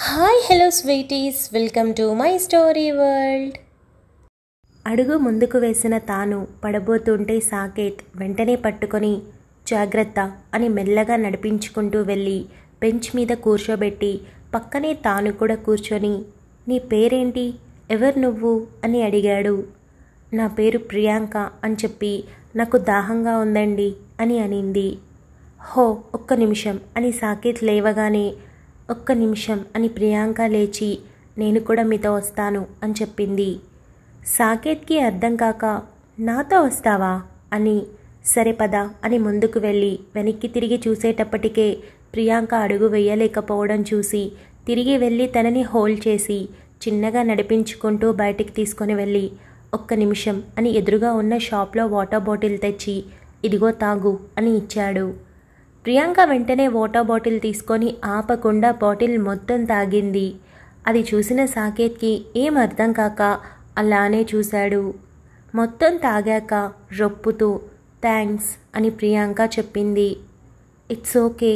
hi hello sweeties welcome to my story world అడుగు ముందుకు వేసిన తాను పడబోతుంటే సాకేత్ వెంటనే పట్టుకొని జాగ్రత్త అని మెల్లగా నడిపించుకుంటూ వెళ్ళి బెంచ్ మీద కూర్చోబెట్టి పక్కనే తాను కూడా కూర్చొని నీ పేరేంటి ఎవరు నువ్వు అని అడిగాడు నా పేరు ప్రియాంక అని చెప్పి నాకు దాహంగా ఉందండి అని అనింది హో ఒక్క నిమిషం అని సాకేత్ లేవగానే ఒక్క నిమిషం అని ప్రియాంక లేచి నేను కూడా మీతో వస్తాను అని చెప్పింది సాకేత్కి అర్థం కాక నాతో వస్తావా అని సరే పద అని ముందుకు వెళ్ళి వెనక్కి తిరిగి చూసేటప్పటికే ప్రియాంక అడుగు వేయలేకపోవడం చూసి తిరిగి వెళ్ళి తనని హోల్డ్ చేసి చిన్నగా నడిపించుకుంటూ బయటికి తీసుకొని వెళ్ళి ఒక్క నిమిషం అని ఎదురుగా ఉన్న షాప్లో వాటర్ బాటిల్ తెచ్చి ఇదిగో తాగు అని ఇచ్చాడు ప్రియాంక వెంటనే వాటర్ బాటిల్ తీసుకొని ఆపకుండా బాటిల్ మొత్తం తాగింది అది చూసిన సాకేత్కి ఏం అర్థం కాక అలానే చూశాడు మొత్తం తాగాక రొప్పుతూ థ్యాంక్స్ అని ప్రియాంక చెప్పింది ఇట్స్ ఓకే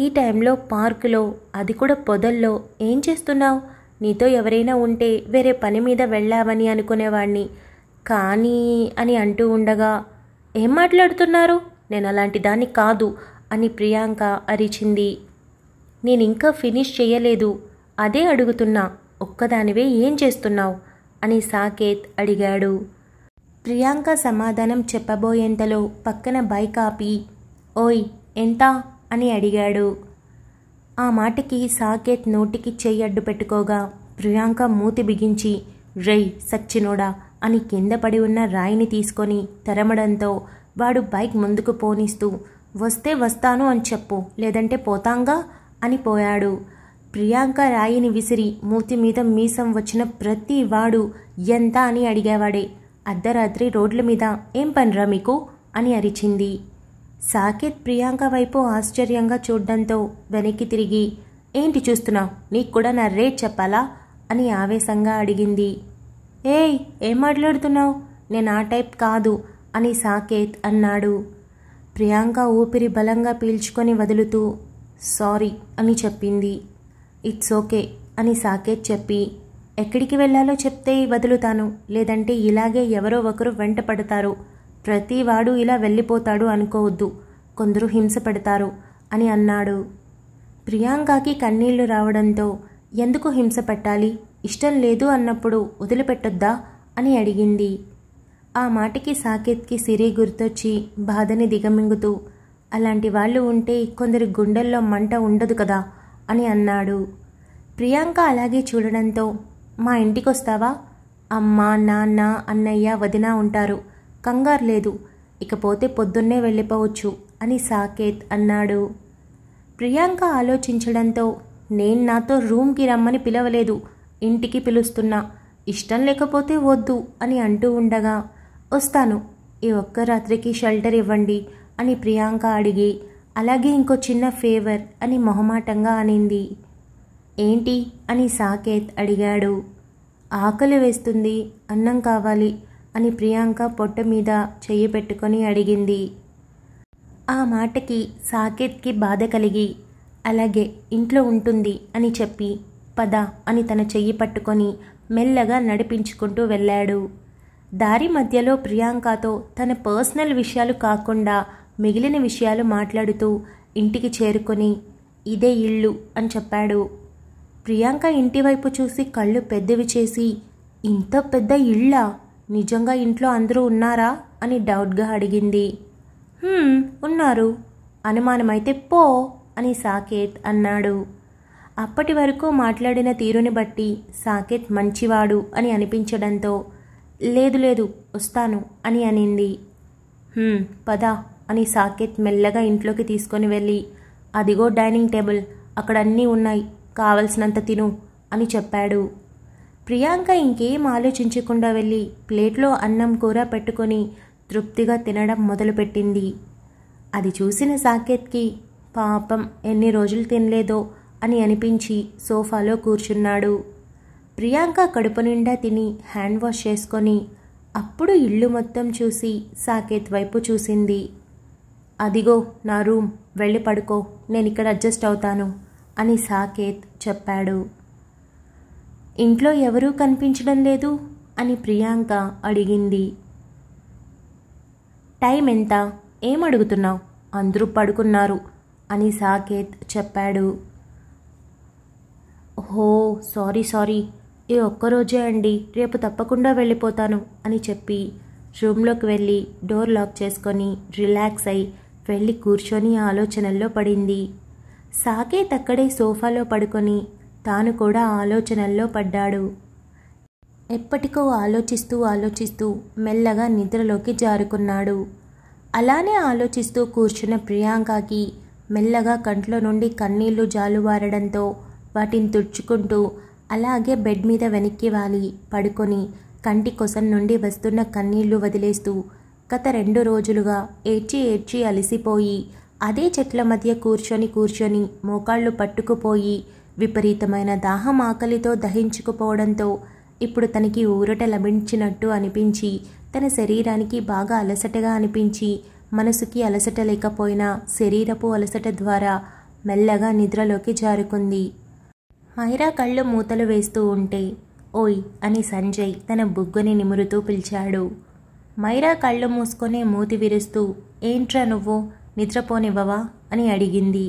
ఈ టైంలో పార్కులో అది కూడా పొదల్లో ఏం చేస్తున్నావు నీతో ఎవరైనా ఉంటే వేరే పని మీద వెళ్ళావని అనుకునేవాణ్ణి కానీ అని అంటూ ఉండగా ఏం మాట్లాడుతున్నారు నేను అలాంటి దాన్ని కాదు అని ప్రియాంక అరిచింది నేనింకా ఫినిష్ చేయలేదు అదే అడుగుతున్నా ఒక్కదానివే ఏం చేస్తున్నావు అని సాకేత్ అడిగాడు ప్రియాంక సమాధానం చెప్పబోయేంతలో పక్కన బైక్ ఆపి ఓయ్ ఎంత అని అడిగాడు ఆ మాటకి సాకేత్ నోటికి చెయ్యి అడ్డు పెట్టుకోగా ప్రియాంక మూతి బిగించి రై సచ్చినోడా అని కింద పడి ఉన్న రాయిని తీసుకొని తరమడంతో వాడు బైక్ ముందుకు పోనిస్తూ వస్తే వస్తాను అని చెప్పు లేదంటే పోతాంగా అని పోయాడు ప్రియాంక రాయిని విసిరి మూతి మీద మీసం వచ్చిన ప్రతి వాడు ఎంత అని అడిగేవాడే అర్ధరాత్రి రోడ్ల మీద ఏం పనిరా మీకు అని అరిచింది సాకేత్ ప్రియాంక వైపు ఆశ్చర్యంగా చూడ్డంతో వెనక్కి తిరిగి ఏంటి చూస్తున్నావు నీకు కూడా నా రేట్ చెప్పాలా అని ఆవేశంగా అడిగింది ఏయ్ ఏం మాట్లాడుతున్నావు నేను ఆ టైప్ కాదు అని సాకేత్ అన్నాడు ప్రియాంక ఊపిరి బలంగా పీల్చుకొని వదులుతూ సారీ అని చెప్పింది ఇట్స్ ఓకే అని సాకేత్ చెప్పి ఎక్కడికి వెళ్ళాలో చెప్తే వదులుతాను లేదంటే ఇలాగే ఎవరో ఒకరు వెంట పడతారు ప్రతివాడు ఇలా వెళ్ళిపోతాడు అనుకోవద్దు కొందరు హింస పెడతారు అని అన్నాడు ప్రియాంకకి కన్నీళ్లు రావడంతో ఎందుకు హింస పెట్టాలి ఇష్టం లేదు అన్నప్పుడు వదిలిపెట్టొద్దా అని అడిగింది ఆ మాటకి సాకేత్కి సిరి గుర్తొచ్చి బాధని దిగమింగుతూ అలాంటి వాళ్ళు ఉంటే కొందరి గుండెల్లో మంట ఉండదు కదా అని అన్నాడు ప్రియాంక అలాగే చూడడంతో మా ఇంటికొస్తావా అమ్మ నాన్న అన్నయ్య వదిన ఉంటారు కంగారు లేదు ఇకపోతే పొద్దున్నే వెళ్ళిపోవచ్చు అని సాకేత్ అన్నాడు ప్రియాంక ఆలోచించడంతో నేను నాతో రూమ్కి రమ్మని పిలవలేదు ఇంటికి పిలుస్తున్నా ఇష్టం లేకపోతే వద్దు అని అంటూ ఉండగా వస్తాను ఈ ఒక్క రాత్రికి షెల్టర్ ఇవ్వండి అని ప్రియాంక అడిగి అలాగే ఇంకో చిన్న ఫేవర్ అని మొహమాటంగా అనింది ఏంటి అని సాకేత్ అడిగాడు ఆకలి వేస్తుంది అన్నం కావాలి అని ప్రియాంక పొట్ట మీద చెయ్యి పెట్టుకొని అడిగింది ఆ మాటకి సాకేత్కి బాధ కలిగి అలాగే ఇంట్లో ఉంటుంది అని చెప్పి పద అని తన చెయ్యి పట్టుకొని మెల్లగా నడిపించుకుంటూ వెళ్ళాడు దారి మధ్యలో ప్రియాంకతో తన పర్సనల్ విషయాలు కాకుండా మిగిలిన విషయాలు మాట్లాడుతూ ఇంటికి చేరుకొని ఇదే ఇల్లు అని చెప్పాడు ప్రియాంక ఇంటివైపు చూసి కళ్ళు పెద్దవి చేసి ఇంత పెద్ద ఇళ్ళా నిజంగా ఇంట్లో అందరూ ఉన్నారా అని డౌట్గా అడిగింది ఉన్నారు అనుమానమైతే పో అని సాకేత్ అన్నాడు అప్పటి వరకు మాట్లాడిన తీరుని బట్టి సాకేత్ మంచివాడు అని అనిపించడంతో లేదు లేదు వస్తాను అని అనింది పద అని సాకేత్ మెల్లగా ఇంట్లోకి తీసుకొని వెళ్ళి అదిగో డైనింగ్ టేబుల్ అక్కడ అన్నీ ఉన్నాయి కావలసినంత తిను అని చెప్పాడు ప్రియాంక ఇంకేం ఆలోచించకుండా వెళ్ళి ప్లేట్లో అన్నం కూర పెట్టుకొని తృప్తిగా తినడం మొదలుపెట్టింది అది చూసిన సాకేత్కి పాపం ఎన్ని రోజులు తినలేదో అని అనిపించి సోఫాలో కూర్చున్నాడు ప్రియాంక కడుపు నిండా తిని హ్యాండ్ వాష్ చేసుకొని అప్పుడు ఇల్లు మొత్తం చూసి సాకేత్ వైపు చూసింది అదిగో నా రూమ్ వెళ్ళి పడుకో నేను ఇక్కడ అడ్జస్ట్ అవుతాను అని సాకేత్ చెప్పాడు ఇంట్లో ఎవరూ కనిపించడం లేదు అని ప్రియాంక అడిగింది టైం ఎంత ఏం అడుగుతున్నావు అందరూ పడుకున్నారు అని సాకేత్ చెప్పాడు హో సారీ సారీ ఈ ఒక్కరోజే అండి రేపు తప్పకుండా వెళ్ళిపోతాను అని చెప్పి రూమ్లోకి వెళ్ళి డోర్ లాక్ చేసుకొని రిలాక్స్ అయి వెళ్ళి కూర్చొని ఆలోచనల్లో పడింది సాకేత్ అక్కడే సోఫాలో పడుకొని తాను కూడా ఆలోచనల్లో పడ్డాడు ఎప్పటికో ఆలోచిస్తూ ఆలోచిస్తూ మెల్లగా నిద్రలోకి జారుకున్నాడు అలానే ఆలోచిస్తూ కూర్చున్న ప్రియాంకకి మెల్లగా కంట్లో నుండి కన్నీళ్లు జాలువారడంతో వాటిని తుడుచుకుంటూ అలాగే బెడ్ మీద వెనక్కి వాలి పడుకొని కంటి కొసం నుండి వస్తున్న కన్నీళ్లు వదిలేస్తూ గత రెండు రోజులుగా ఏడ్చి ఏడ్చి అలసిపోయి అదే చెట్ల మధ్య కూర్చొని కూర్చొని మోకాళ్ళు పట్టుకుపోయి విపరీతమైన దాహం ఆకలితో దహించుకుపోవడంతో ఇప్పుడు తనకి ఊరట లభించినట్టు అనిపించి తన శరీరానికి బాగా అలసటగా అనిపించి మనసుకి అలసట లేకపోయినా శరీరపు అలసట ద్వారా మెల్లగా నిద్రలోకి జారుకుంది మైరా కళ్ళు మూతలు వేస్తూ ఉంటే ఓయ్ అని సంజయ్ తన బుగ్గుని నిమురుతూ పిలిచాడు మైరా కళ్ళు మూసుకొని మూతి విరుస్తూ ఏంట్రా నువ్వు నిద్రపోనివ్వవా అని అడిగింది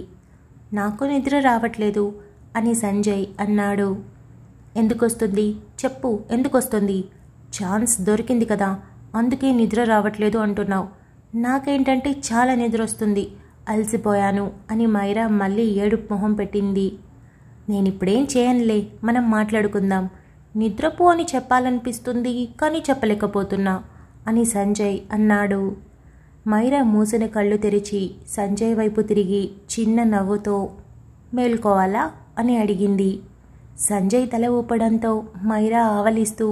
నాకు నిద్ర రావట్లేదు అని సంజయ్ అన్నాడు ఎందుకొస్తుంది చెప్పు ఎందుకొస్తుంది ఛాన్స్ దొరికింది కదా అందుకే నిద్ర రావట్లేదు అంటున్నావు నాకేంటంటే చాలా నిద్ర వస్తుంది అలసిపోయాను అని మైరా మళ్ళీ ఏడుపు మొహం పెట్టింది నేను ఇప్పుడేం చేయనులే మనం మాట్లాడుకుందాం నిద్రపో అని చెప్పాలనిపిస్తుంది కానీ చెప్పలేకపోతున్నా అని సంజయ్ అన్నాడు మైరా మూసిన కళ్ళు తెరిచి సంజయ్ వైపు తిరిగి చిన్న నవ్వుతో మేల్కోవాలా అని అడిగింది సంజయ్ తల ఊపడంతో మైరా ఆవలిస్తూ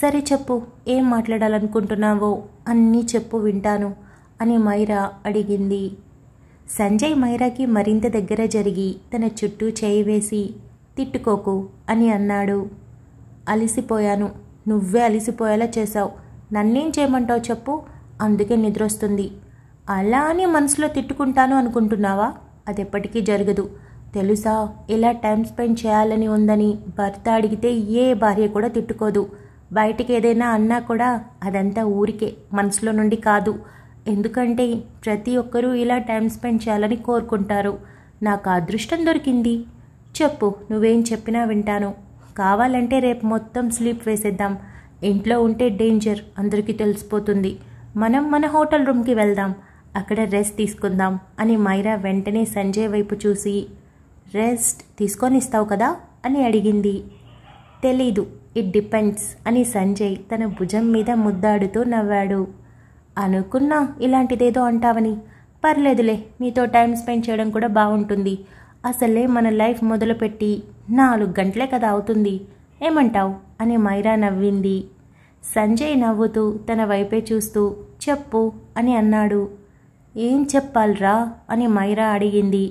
సరే చెప్పు ఏం మాట్లాడాలనుకుంటున్నావో అన్నీ చెప్పు వింటాను అని మైరా అడిగింది సంజయ్ మైరాకి మరింత దగ్గర జరిగి తన చుట్టూ చేయి వేసి తిట్టుకోకు అని అన్నాడు అలిసిపోయాను నువ్వే అలిసిపోయేలా చేశావు నన్నేం చేయమంటావు చెప్పు అందుకే నిద్రొస్తుంది అలా అని మనసులో తిట్టుకుంటాను అనుకుంటున్నావా అది ఎప్పటికీ జరగదు తెలుసా ఇలా టైం స్పెండ్ చేయాలని ఉందని భర్త అడిగితే ఏ భార్య కూడా తిట్టుకోదు బయటికి ఏదైనా అన్నా కూడా అదంతా ఊరికే మనసులో నుండి కాదు ఎందుకంటే ప్రతి ఒక్కరూ ఇలా టైం స్పెండ్ చేయాలని కోరుకుంటారు నాకు అదృష్టం దొరికింది చెప్పు నువ్వేం చెప్పినా వింటాను కావాలంటే రేపు మొత్తం స్లీప్ వేసేద్దాం ఇంట్లో ఉంటే డేంజర్ అందరికీ తెలిసిపోతుంది మనం మన హోటల్ రూమ్కి వెళ్దాం అక్కడ రెస్ట్ తీసుకుందాం అని మైరా వెంటనే సంజయ్ వైపు చూసి రెస్ట్ తీసుకొని ఇస్తావు కదా అని అడిగింది తెలీదు ఇట్ డిపెండ్స్ అని సంజయ్ తన భుజం మీద ముద్దాడుతూ నవ్వాడు అనుకున్నా ఇలాంటిదేదో అంటావని పర్లేదులే మీతో టైం స్పెండ్ చేయడం కూడా బాగుంటుంది అసలే మన లైఫ్ మొదలుపెట్టి నాలుగు గంటలే కదా అవుతుంది ఏమంటావు అని మైరా నవ్వింది సంజయ్ నవ్వుతూ తన వైపే చూస్తూ చెప్పు అని అన్నాడు ఏం చెప్పాలరా అని మైరా అడిగింది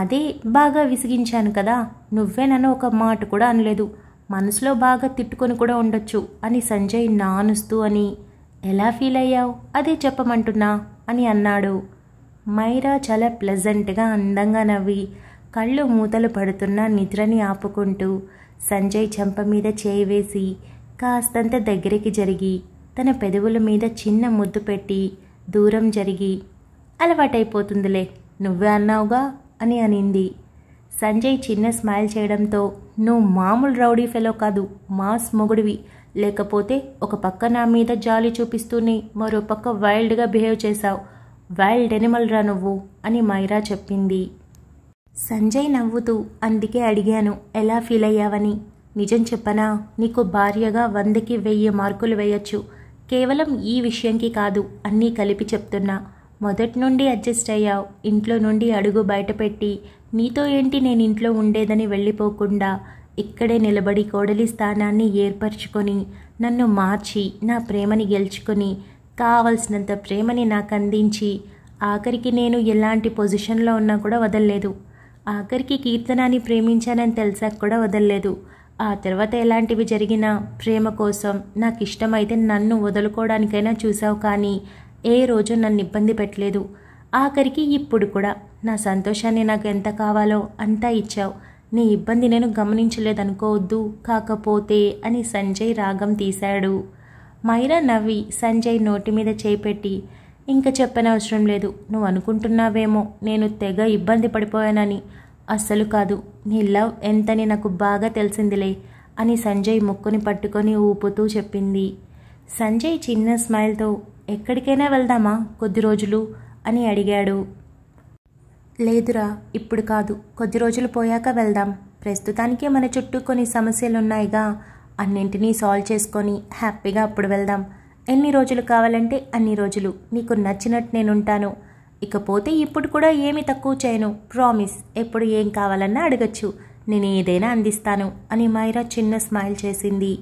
అదే బాగా విసిగించాను కదా నువ్వే నన్ను ఒక మాట కూడా అనలేదు మనసులో బాగా తిట్టుకొని కూడా ఉండొచ్చు అని సంజయ్ నానుస్తూ అని ఎలా ఫీల్ అయ్యావు అదే చెప్పమంటున్నా అని అన్నాడు మైరా చాలా ప్లెజెంట్గా అందంగా నవ్వి కళ్ళు మూతలు పడుతున్న నిద్రని ఆపుకుంటూ సంజయ్ చెంప మీద చేయి వేసి కాస్తంత దగ్గరికి జరిగి తన పెదవుల మీద చిన్న ముద్దు పెట్టి దూరం జరిగి అలవాటైపోతుందిలే నువ్వే అన్నావుగా అని అనింది సంజయ్ చిన్న స్మైల్ చేయడంతో నువ్వు మామూలు రౌడీ ఫెలో కాదు మాస్ మొగుడివి లేకపోతే ఒక పక్క నా మీద జాలి చూపిస్తూనే మరో పక్క వైల్డ్గా బిహేవ్ చేశావు వైల్డ్ ఎనిమల్ రా నువ్వు అని మైరా చెప్పింది సంజయ్ నవ్వుతూ అందుకే అడిగాను ఎలా ఫీల్ అయ్యావని నిజం చెప్పనా నీకు భార్యగా వందకి వెయ్యి మార్కులు వేయొచ్చు కేవలం ఈ విషయంకి కాదు అన్నీ కలిపి చెప్తున్నా మొదటి నుండి అడ్జస్ట్ అయ్యావు ఇంట్లో నుండి అడుగు బయటపెట్టి నీతో ఏంటి నేను ఇంట్లో ఉండేదని వెళ్ళిపోకుండా ఇక్కడే నిలబడి కోడలి స్థానాన్ని ఏర్పరచుకొని నన్ను మార్చి నా ప్రేమని గెలుచుకొని కావలసినంత ప్రేమని నాకు అందించి ఆఖరికి నేను ఎలాంటి పొజిషన్లో ఉన్నా కూడా వదలలేదు ఆఖరికి కీర్తనాన్ని ప్రేమించానని తెలిసాక కూడా వదలలేదు ఆ తర్వాత ఎలాంటివి జరిగినా ప్రేమ కోసం నాకు ఇష్టమైతే నన్ను వదులుకోవడానికైనా చూసావు కానీ ఏ రోజు నన్ను ఇబ్బంది పెట్టలేదు ఆఖరికి ఇప్పుడు కూడా నా సంతోషాన్ని నాకు ఎంత కావాలో అంతా ఇచ్చావు నీ ఇబ్బంది నేను గమనించలేదనుకోవద్దు కాకపోతే అని సంజయ్ రాగం తీశాడు మైరా నవ్వి సంజయ్ నోటి మీద చేపెట్టి ఇంకా చెప్పనవసరం లేదు నువ్వు అనుకుంటున్నావేమో నేను తెగ ఇబ్బంది పడిపోయానని అస్సలు కాదు నీ లవ్ ఎంతని నాకు బాగా తెలిసిందిలే అని సంజయ్ ముక్కుని పట్టుకొని ఊపుతూ చెప్పింది సంజయ్ చిన్న స్మైల్తో ఎక్కడికైనా వెళ్దామా కొద్ది రోజులు అని అడిగాడు లేదురా ఇప్పుడు కాదు కొద్ది రోజులు పోయాక వెళ్దాం ప్రస్తుతానికి మన చుట్టూ కొన్ని సమస్యలున్నాయిగా అన్నింటినీ సాల్వ్ చేసుకొని హ్యాపీగా అప్పుడు వెళ్దాం ఎన్ని రోజులు కావాలంటే అన్ని రోజులు నీకు నచ్చినట్టు నేనుంటాను ఇకపోతే ఇప్పుడు కూడా ఏమి తక్కువ చేయను ప్రామిస్ ఎప్పుడు ఏం కావాలన్నా అడగచ్చు నేను ఏదైనా అందిస్తాను అని మైరా చిన్న స్మైల్ చేసింది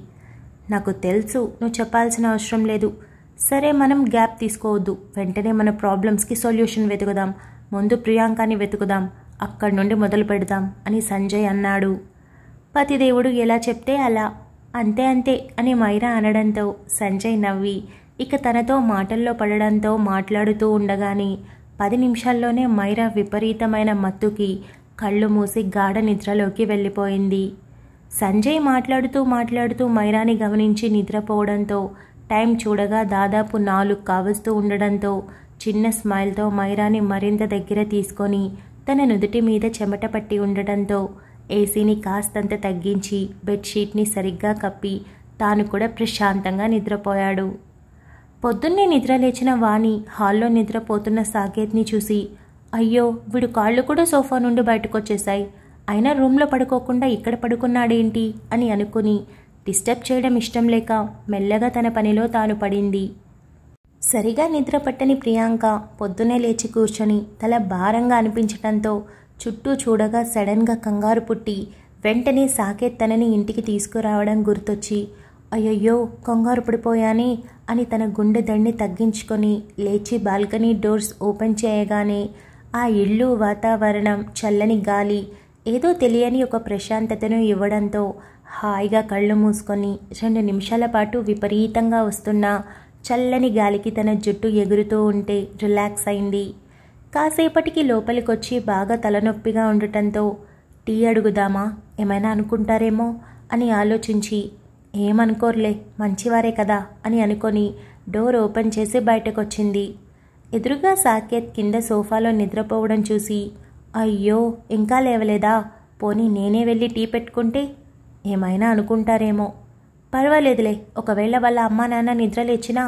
నాకు తెలుసు నువ్వు చెప్పాల్సిన అవసరం లేదు సరే మనం గ్యాప్ తీసుకోవద్దు వెంటనే మన ప్రాబ్లమ్స్కి సొల్యూషన్ వెతుకుదాం ముందు ప్రియాంకని వెతుకుదాం అక్కడి నుండి మొదలు పెడదాం అని సంజయ్ అన్నాడు పతిదేవుడు ఎలా చెప్తే అలా అంతే అంతే అని మైరా అనడంతో సంజయ్ నవ్వి ఇక తనతో మాటల్లో పడడంతో మాట్లాడుతూ ఉండగానే పది నిమిషాల్లోనే మైరా విపరీతమైన మత్తుకి కళ్ళు మూసి గాఢ నిద్రలోకి వెళ్ళిపోయింది సంజయ్ మాట్లాడుతూ మాట్లాడుతూ మైరాని గమనించి నిద్రపోవడంతో టైం చూడగా దాదాపు నాలుగు కావస్తూ ఉండడంతో చిన్న స్మైల్తో మైరాని మరింత దగ్గర తీసుకొని తన నుదుటి మీద చెమట పట్టి ఉండటంతో ఏసీని కాస్తంత తగ్గించి బెడ్షీట్ని సరిగ్గా కప్పి తాను కూడా ప్రశాంతంగా నిద్రపోయాడు పొద్దున్నే నిద్రలేచిన వాణి హాల్లో నిద్రపోతున్న సాకేత్ని చూసి అయ్యో వీడు కాళ్ళు కూడా సోఫా నుండి బయటకొచ్చేశాయి అయినా రూమ్లో పడుకోకుండా ఇక్కడ పడుకున్నాడేంటి అని అనుకుని డిస్టర్బ్ చేయడం ఇష్టం లేక మెల్లగా తన పనిలో తాను పడింది సరిగా నిద్ర పట్టని ప్రియాంక పొద్దునే లేచి కూర్చొని తల భారంగా అనిపించటంతో చుట్టూ చూడగా సడన్గా కంగారు పుట్టి వెంటనే సాకేత్ తనని ఇంటికి తీసుకురావడం గుర్తొచ్చి అయ్యయ్యో కంగారు పడిపోయాని అని తన గుండె దండి తగ్గించుకొని లేచి బాల్కనీ డోర్స్ ఓపెన్ చేయగానే ఆ ఇళ్ళు వాతావరణం చల్లని గాలి ఏదో తెలియని ఒక ప్రశాంతతను ఇవ్వడంతో హాయిగా కళ్ళు మూసుకొని రెండు నిమిషాల పాటు విపరీతంగా వస్తున్న చల్లని గాలికి తన జుట్టు ఎగురుతూ ఉంటే రిలాక్స్ అయింది కాసేపటికి లోపలికొచ్చి బాగా తలనొప్పిగా ఉండటంతో టీ అడుగుదామా ఏమైనా అనుకుంటారేమో అని ఆలోచించి ఏమనుకోర్లే మంచివారే కదా అని అనుకొని డోర్ ఓపెన్ చేసి బయటకొచ్చింది ఎదురుగా సాకేత్ కింద సోఫాలో నిద్రపోవడం చూసి అయ్యో ఇంకా లేవలేదా పోనీ నేనే వెళ్ళి టీ పెట్టుకుంటే ఏమైనా అనుకుంటారేమో పర్వాలేదులే ఒకవేళ వాళ్ళ అమ్మా నాన్న నిద్రలేచినా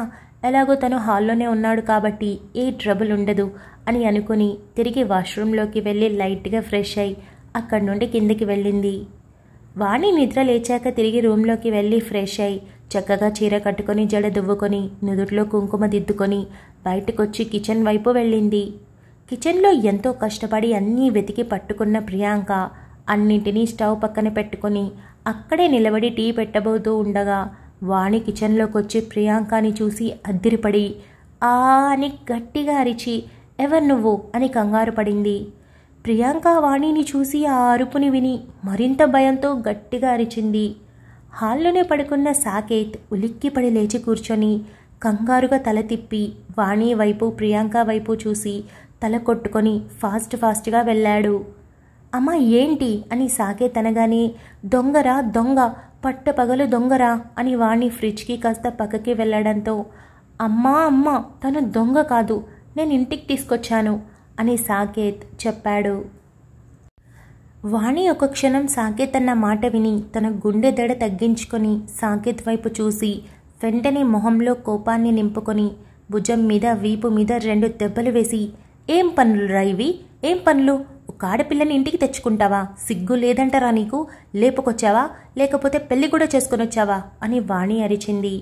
ఎలాగో తను హాల్లోనే ఉన్నాడు కాబట్టి ఏ ట్రబుల్ ఉండదు అని అనుకుని తిరిగి వాష్రూంలోకి వెళ్ళి లైట్గా ఫ్రెష్ అయి అక్కడి నుండి కిందకి వెళ్ళింది వాణి నిద్ర లేచాక తిరిగి రూమ్లోకి వెళ్ళి ఫ్రెష్ అయి చక్కగా చీర కట్టుకొని జడ దువ్వుకొని నుదుట్లో కుంకుమ దిద్దుకొని బయటకొచ్చి కిచెన్ వైపు వెళ్ళింది కిచెన్లో ఎంతో కష్టపడి అన్నీ వెతికి పట్టుకున్న ప్రియాంక అన్నింటినీ స్టవ్ పక్కన పెట్టుకొని అక్కడే నిలబడి టీ పెట్టబోతూ ఉండగా వాణి కిచెన్లోకి వచ్చి ప్రియాంకని చూసి అద్దిరిపడి ఆ అని గట్టిగా అరిచి ఎవరు నువ్వు అని కంగారు పడింది ప్రియాంక వాణిని చూసి ఆ అరుపుని విని మరింత భయంతో గట్టిగా అరిచింది హాల్లోనే పడుకున్న సాకేత్ ఉలిక్కిపడి లేచి కూర్చొని కంగారుగా తల తిప్పి వాణి వైపు ప్రియాంక వైపు చూసి తల కొట్టుకొని ఫాస్ట్ ఫాస్ట్గా వెళ్ళాడు అమ్మా ఏంటి అని సాకేత్ అనగానే దొంగరా దొంగ పట్టపగలు దొంగరా అని వాణ్ణి ఫ్రిడ్జ్కి కాస్త పక్కకి వెళ్ళడంతో అమ్మా అమ్మ తను దొంగ కాదు నేను ఇంటికి తీసుకొచ్చాను అని సాకేత్ చెప్పాడు వాణి ఒక క్షణం సాకేత్ అన్న మాట విని తన గుండె దడ తగ్గించుకొని సాకేత్ వైపు చూసి వెంటనే మొహంలో కోపాన్ని నింపుకొని భుజం మీద వీపు మీద రెండు దెబ్బలు వేసి ఏం పనులు రైవి ఏం పనులు ఒక ఆడపిల్లని ఇంటికి తెచ్చుకుంటావా సిగ్గు లేదంటరా నీకు లేపుకొచ్చావా లేకపోతే పెళ్లి కూడా చేసుకుని వచ్చావా అని వాణి అరిచింది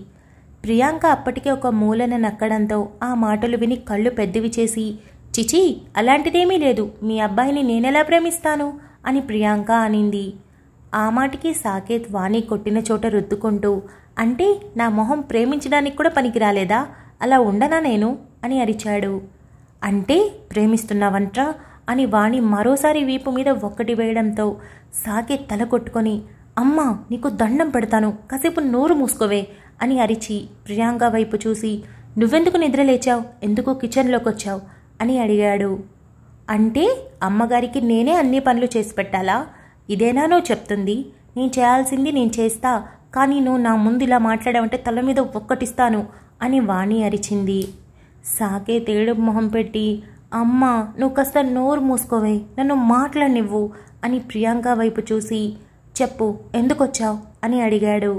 ప్రియాంక అప్పటికే ఒక మూలన నక్కడంతో ఆ మాటలు విని కళ్ళు పెద్దవి చేసి చిచి అలాంటిదేమీ లేదు మీ అబ్బాయిని నేనెలా ప్రేమిస్తాను అని ప్రియాంక అనింది ఆ మాటికి సాకేత్ వాణి కొట్టిన చోట రుద్దుకుంటూ అంటే నా మొహం ప్రేమించడానికి కూడా పనికిరాలేదా అలా ఉండనా నేను అని అరిచాడు అంటే ప్రేమిస్తున్నావంట్రా అని వాణి మరోసారి వీపు మీద ఒక్కటి వేయడంతో సాకే తల కొట్టుకొని అమ్మా నీకు దండం పెడతాను కాసేపు నోరు మూసుకోవే అని అరిచి ప్రియాంక వైపు చూసి నువ్వెందుకు నిద్రలేచావు ఎందుకు కిచెన్లోకి వచ్చావు అని అడిగాడు అంటే అమ్మగారికి నేనే అన్ని పనులు చేసి పెట్టాలా ఇదేనా నువ్వు చెప్తుంది నేను చేయాల్సింది నేను చేస్తా కానీ నువ్వు నా ముందు ఇలా మాట్లాడావంటే తల మీద ఒక్కటిస్తాను అని వాణి అరిచింది సాకే తేడు మొహం పెట్టి అమ్మ నువ్వు కాస్త నోరు మూసుకోవే నన్ను మాట్లాడినివ్వు అని ప్రియాంక వైపు చూసి చెప్పు ఎందుకొచ్చావు అని అడిగాడు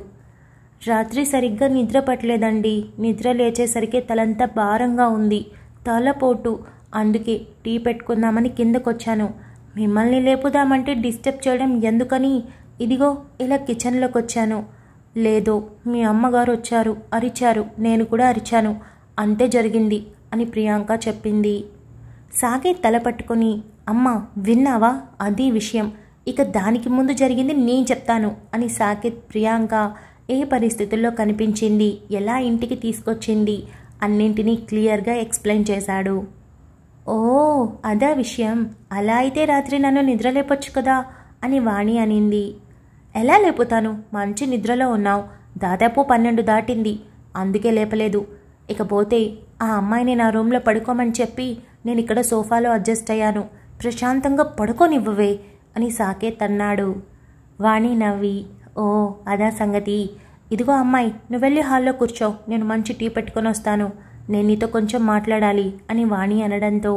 రాత్రి సరిగ్గా నిద్ర పట్టలేదండి నిద్ర లేచేసరికి తలంతా భారంగా ఉంది తలపోటు అందుకే టీ పెట్టుకుందామని కిందకొచ్చాను మిమ్మల్ని లేపుదామంటే డిస్టర్బ్ చేయడం ఎందుకని ఇదిగో ఇలా కిచెన్లోకి వచ్చాను లేదో మీ అమ్మగారు వచ్చారు అరిచారు నేను కూడా అరిచాను అంతే జరిగింది అని ప్రియాంక చెప్పింది సాగే తలపట్టుకొని అమ్మ విన్నావా అది విషయం ఇక దానికి ముందు జరిగింది నేను చెప్తాను అని సాకేత్ ప్రియాంక ఏ పరిస్థితుల్లో కనిపించింది ఎలా ఇంటికి తీసుకొచ్చింది అన్నింటినీ క్లియర్గా ఎక్స్ప్లెయిన్ చేశాడు ఓ అదా విషయం అలా అయితే రాత్రి నన్ను నిద్ర లేపొచ్చు కదా అని వాణి అనింది ఎలా లేపుతాను మంచి నిద్రలో ఉన్నావు దాదాపు పన్నెండు దాటింది అందుకే లేపలేదు ఇకపోతే ఆ అమ్మాయిని నా రూమ్లో పడుకోమని చెప్పి నేను ఇక్కడ సోఫాలో అడ్జస్ట్ అయ్యాను ప్రశాంతంగా పడుకోనివ్వవే అని సాకేత్ అన్నాడు వాణి నవ్వి ఓ అదా సంగతి ఇదిగో అమ్మాయి నువ్వు వెళ్ళి హాల్లో కూర్చో నేను మంచి టీ పెట్టుకొని వస్తాను నేను నీతో కొంచెం మాట్లాడాలి అని వాణి అనడంతో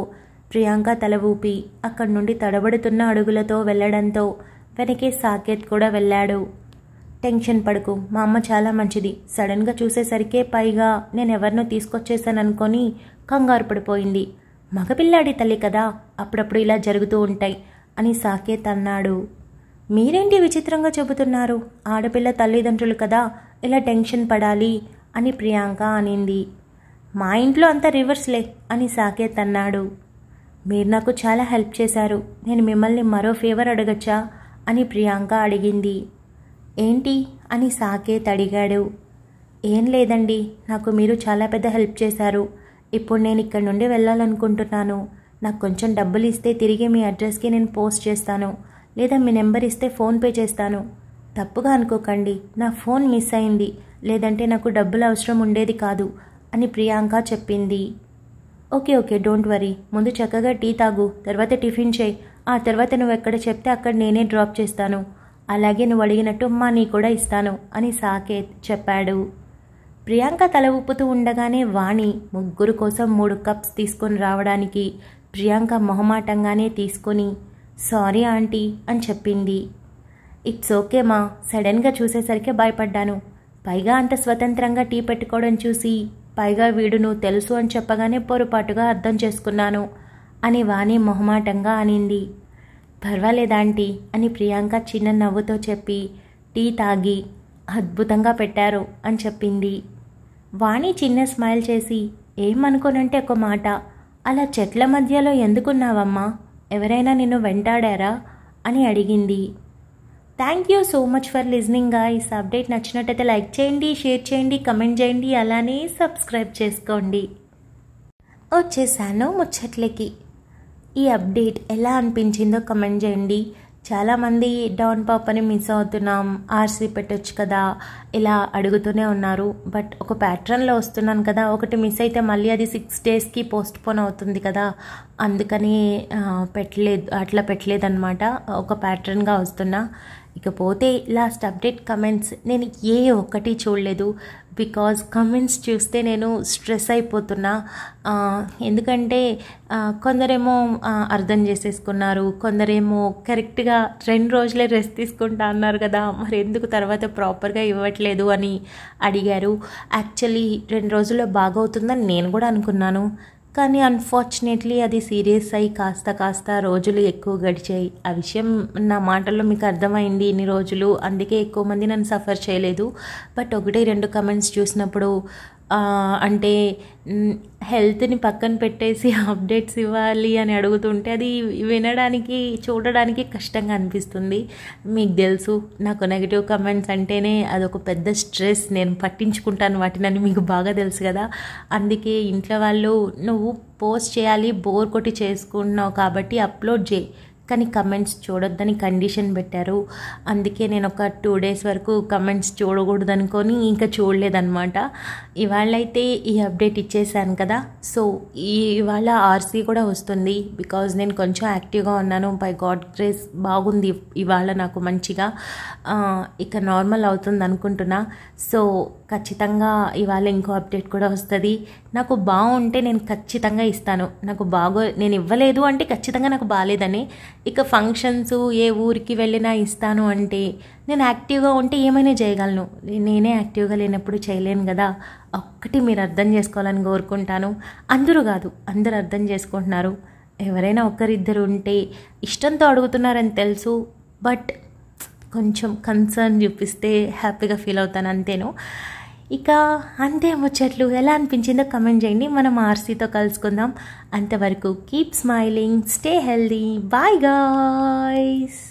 ప్రియాంక తల ఊపి అక్కడి నుండి తడబడుతున్న అడుగులతో వెళ్ళడంతో వెనకే సాకేత్ కూడా వెళ్ళాడు టెన్షన్ పడుకు మా అమ్మ చాలా మంచిది సడన్గా చూసేసరికే పైగా నేను ఎవరినో తీసుకొచ్చేసాననుకొని కంగారు పడిపోయింది మగపిల్లాడి తల్లి కదా అప్పుడప్పుడు ఇలా జరుగుతూ ఉంటాయి అని సాకేత్ అన్నాడు మీరేంటి విచిత్రంగా చెబుతున్నారు ఆడపిల్ల తల్లిదండ్రులు కదా ఇలా టెన్షన్ పడాలి అని ప్రియాంక అనింది మా ఇంట్లో అంతా రివర్స్లే అని సాకేత్ అన్నాడు మీరు నాకు చాలా హెల్ప్ చేశారు నేను మిమ్మల్ని మరో ఫేవర్ అడగచ్చా అని ప్రియాంక అడిగింది ఏంటి అని సాకేత్ అడిగాడు ఏం లేదండి నాకు మీరు చాలా పెద్ద హెల్ప్ చేశారు ఇప్పుడు నేను ఇక్కడ నుండి వెళ్ళాలనుకుంటున్నాను నాకు కొంచెం డబ్బులు ఇస్తే తిరిగి మీ అడ్రస్కి నేను పోస్ట్ చేస్తాను లేదా మీ నెంబర్ ఇస్తే ఫోన్పే చేస్తాను తప్పుగా అనుకోకండి నా ఫోన్ మిస్ అయింది లేదంటే నాకు డబ్బులు అవసరం ఉండేది కాదు అని ప్రియాంక చెప్పింది ఓకే ఓకే డోంట్ వరీ ముందు చక్కగా టీ తాగు తర్వాత టిఫిన్ చేయి ఆ తర్వాత నువ్వు ఎక్కడ చెప్తే అక్కడ నేనే డ్రాప్ చేస్తాను అలాగే నువ్వు అడిగినట్టు మా నీ కూడా ఇస్తాను అని సాకేత్ చెప్పాడు ప్రియాంక తల ఊపుతూ ఉండగానే వాణి ముగ్గురు కోసం మూడు కప్స్ తీసుకొని రావడానికి ప్రియాంక మొహమాటంగానే తీసుకొని సారీ ఆంటీ అని చెప్పింది ఇట్స్ ఓకే మా సడన్గా చూసేసరికి భయపడ్డాను పైగా అంత స్వతంత్రంగా టీ పెట్టుకోవడం చూసి పైగా వీడు నువ్వు తెలుసు అని చెప్పగానే పొరపాటుగా అర్థం చేసుకున్నాను అని వాణి మొహమాటంగా అనింది పర్వాలేదాంటీ అని ప్రియాంక చిన్న నవ్వుతో చెప్పి టీ తాగి అద్భుతంగా పెట్టారు అని చెప్పింది వాణి చిన్న స్మైల్ చేసి ఏమనుకోనంటే ఒక మాట అలా చెట్ల మధ్యలో ఎందుకున్నావమ్మా ఎవరైనా నిన్ను వెంటాడారా అని అడిగింది thank you so much for listening guys update నచ్చినట్టయితే లైక్ చేయండి షేర్ చేయండి కమెంట్ చేయండి అలానే సబ్స్క్రైబ్ చేసుకోండి వచ్చేసాను ముచ్చట్లకి ఈ అప్డేట్ ఎలా అనిపించిందో కమెంట్ చేయండి చాలామంది డాన్ పాపని మిస్ అవుతున్నాం ఆర్సీ పెట్టొచ్చు కదా ఇలా అడుగుతూనే ఉన్నారు బట్ ఒక ప్యాటర్న్లో వస్తున్నాను కదా ఒకటి మిస్ అయితే మళ్ళీ అది సిక్స్ డేస్కి పోస్ట్ పోన్ అవుతుంది కదా అందుకని పెట్టలేదు అట్లా పెట్టలేదన్నమాట ఒక ప్యాటర్న్గా వస్తున్నా ఇకపోతే లాస్ట్ అప్డేట్ కమెంట్స్ నేను ఏ ఒక్కటి చూడలేదు బికాజ్ కమెంట్స్ చూస్తే నేను స్ట్రెస్ అయిపోతున్నా ఎందుకంటే కొందరేమో అర్థం చేసేసుకున్నారు కొందరేమో కరెక్ట్గా రెండు రోజులే రెస్ట్ తీసుకుంటా అన్నారు కదా మరి ఎందుకు తర్వాత ప్రాపర్గా ఇవ్వట్లేదు అని అడిగారు యాక్చువల్లీ రెండు రోజుల్లో బాగవుతుందని నేను కూడా అనుకున్నాను కానీ అన్ఫార్చునేట్లీ అది సీరియస్ అయ్యి కాస్త కాస్త రోజులు ఎక్కువ గడిచాయి ఆ విషయం నా మాటల్లో మీకు అర్థమైంది ఇన్ని రోజులు అందుకే ఎక్కువ మంది నన్ను సఫర్ చేయలేదు బట్ ఒకటి రెండు కమెంట్స్ చూసినప్పుడు అంటే హెల్త్ని పక్కన పెట్టేసి అప్డేట్స్ ఇవ్వాలి అని అడుగుతుంటే అది వినడానికి చూడడానికి కష్టంగా అనిపిస్తుంది మీకు తెలుసు నాకు నెగిటివ్ కమెంట్స్ అంటేనే అదొక పెద్ద స్ట్రెస్ నేను పట్టించుకుంటాను వాటినని మీకు బాగా తెలుసు కదా అందుకే ఇంట్లో వాళ్ళు నువ్వు పోస్ట్ చేయాలి బోర్ కొట్టి చేసుకుంటున్నావు కాబట్టి అప్లోడ్ చేయి కానీ కమెంట్స్ చూడొద్దని కండిషన్ పెట్టారు అందుకే నేను ఒక టూ డేస్ వరకు కమెంట్స్ చూడకూడదు అనుకొని ఇంకా చూడలేదన్నమాట ఇవాళైతే ఈ అప్డేట్ ఇచ్చేసాను కదా సో ఈ ఇవాళ ఆర్సీ కూడా వస్తుంది బికాజ్ నేను కొంచెం యాక్టివ్గా ఉన్నాను బై గాడ్ గ్రేస్ బాగుంది ఇవాళ నాకు మంచిగా ఇక నార్మల్ అవుతుంది అనుకుంటున్నా సో ఖచ్చితంగా ఇవాళ ఇంకో అప్డేట్ కూడా వస్తుంది నాకు బాగుంటే నేను ఖచ్చితంగా ఇస్తాను నాకు బాగో నేను ఇవ్వలేదు అంటే ఖచ్చితంగా నాకు బాగాలేదని ఇక ఫంక్షన్స్ ఏ ఊరికి వెళ్ళినా ఇస్తాను అంటే నేను యాక్టివ్గా ఉంటే ఏమైనా చేయగలను నేనే యాక్టివ్గా లేనప్పుడు చేయలేను కదా ఒక్కటి మీరు అర్థం చేసుకోవాలని కోరుకుంటాను అందరూ కాదు అందరూ అర్థం చేసుకుంటున్నారు ఎవరైనా ఒకరిద్దరు ఉంటే ఇష్టంతో అడుగుతున్నారని తెలుసు బట్ కొంచెం కన్సర్న్ చూపిస్తే హ్యాపీగా ఫీల్ అవుతాను అంతేను ఇక అంతే ముచ్చట్లు ఎలా అనిపించిందో కమెంట్ చేయండి మనం ఆర్సీతో కలుసుకుందాం అంతవరకు keep smiling stay healthy bye guys